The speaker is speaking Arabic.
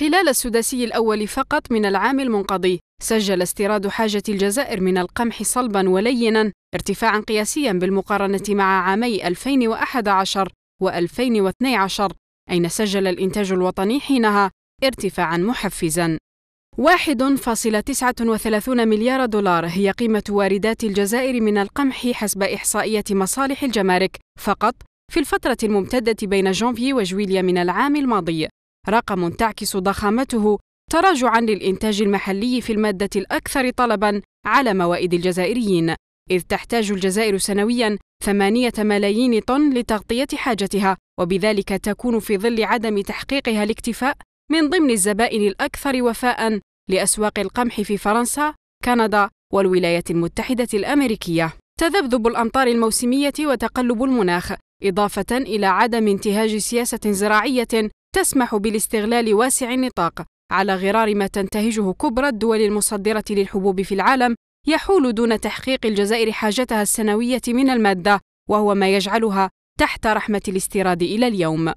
خلال السداسي الأول فقط من العام المنقضي سجل استيراد حاجة الجزائر من القمح صلبا ولينا ارتفاعا قياسيا بالمقارنة مع عامي 2011 و2012 أين سجل الإنتاج الوطني حينها ارتفاعا محفزا 1.39 مليار دولار هي قيمة واردات الجزائر من القمح حسب إحصائية مصالح الجمارك فقط في الفترة الممتدة بين جانفي وجويليا من العام الماضي رقم تعكس ضخامته تراجعا للإنتاج المحلي في المادة الأكثر طلبا على موائد الجزائريين إذ تحتاج الجزائر سنويا ثمانية ملايين طن لتغطية حاجتها وبذلك تكون في ظل عدم تحقيقها الاكتفاء من ضمن الزبائن الأكثر وفاء لأسواق القمح في فرنسا، كندا والولايات المتحدة الأمريكية. تذبذب الأمطار الموسمية وتقلب المناخ، إضافة إلى عدم انتهاج سياسة زراعية تسمح بالاستغلال واسع النطاق على غرار ما تنتهجه كبرى الدول المصدرة للحبوب في العالم يحول دون تحقيق الجزائر حاجتها السنوية من المادة وهو ما يجعلها تحت رحمة الاستيراد إلى اليوم